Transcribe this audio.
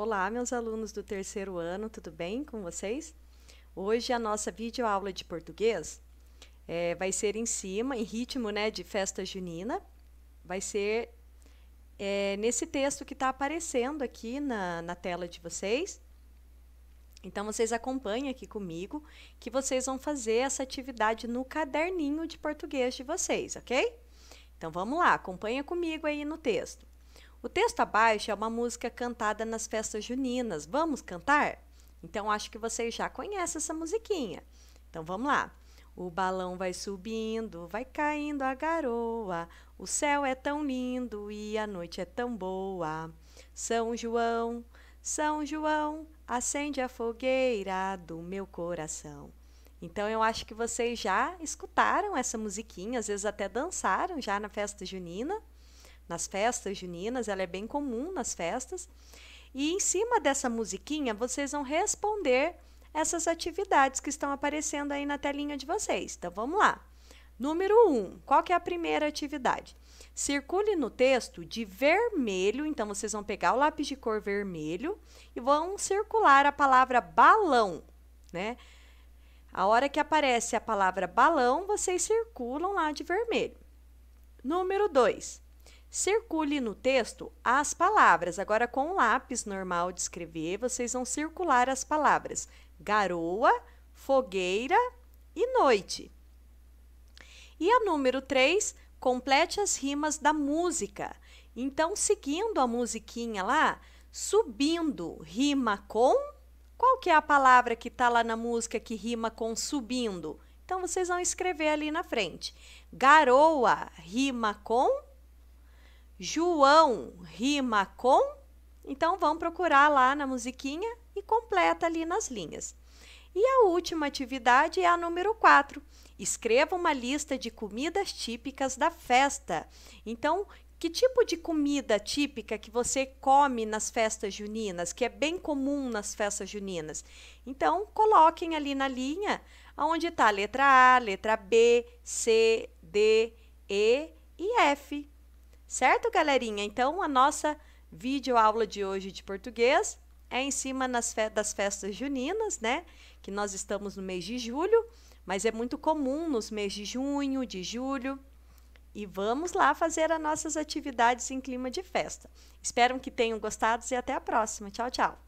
Olá, meus alunos do terceiro ano, tudo bem com vocês? Hoje a nossa videoaula de português é, vai ser em cima, em ritmo né, de festa junina. Vai ser é, nesse texto que está aparecendo aqui na, na tela de vocês. Então, vocês acompanhem aqui comigo, que vocês vão fazer essa atividade no caderninho de português de vocês, ok? Então, vamos lá, acompanha comigo aí no texto. O texto abaixo é uma música cantada nas festas juninas. Vamos cantar? Então acho que vocês já conhecem essa musiquinha. Então vamos lá. O balão vai subindo, vai caindo a garoa. O céu é tão lindo e a noite é tão boa. São João, São João, acende a fogueira do meu coração. Então eu acho que vocês já escutaram essa musiquinha, às vezes até dançaram já na festa junina nas festas juninas, ela é bem comum nas festas. E em cima dessa musiquinha, vocês vão responder essas atividades que estão aparecendo aí na telinha de vocês. Então vamos lá. Número 1, um, qual que é a primeira atividade? Circule no texto de vermelho, então vocês vão pegar o lápis de cor vermelho e vão circular a palavra balão, né? A hora que aparece a palavra balão, vocês circulam lá de vermelho. Número 2, Circule no texto as palavras. Agora, com o lápis normal de escrever, vocês vão circular as palavras garoa, fogueira e noite. E a número 3, complete as rimas da música. Então, seguindo a musiquinha lá, subindo rima com. Qual que é a palavra que está lá na música que rima com subindo? Então, vocês vão escrever ali na frente. Garoa rima com João rima com. Então vão procurar lá na musiquinha e completa ali nas linhas. E a última atividade é a número 4. Escreva uma lista de comidas típicas da festa. Então, que tipo de comida típica que você come nas festas juninas, que é bem comum nas festas juninas? Então, coloquem ali na linha onde está a letra A, letra B, C, D, E e F. Certo, galerinha? Então, a nossa videoaula de hoje de português é em cima fe das festas juninas, né? Que nós estamos no mês de julho, mas é muito comum nos meses de junho, de julho. E vamos lá fazer as nossas atividades em clima de festa. Espero que tenham gostado e até a próxima. Tchau, tchau!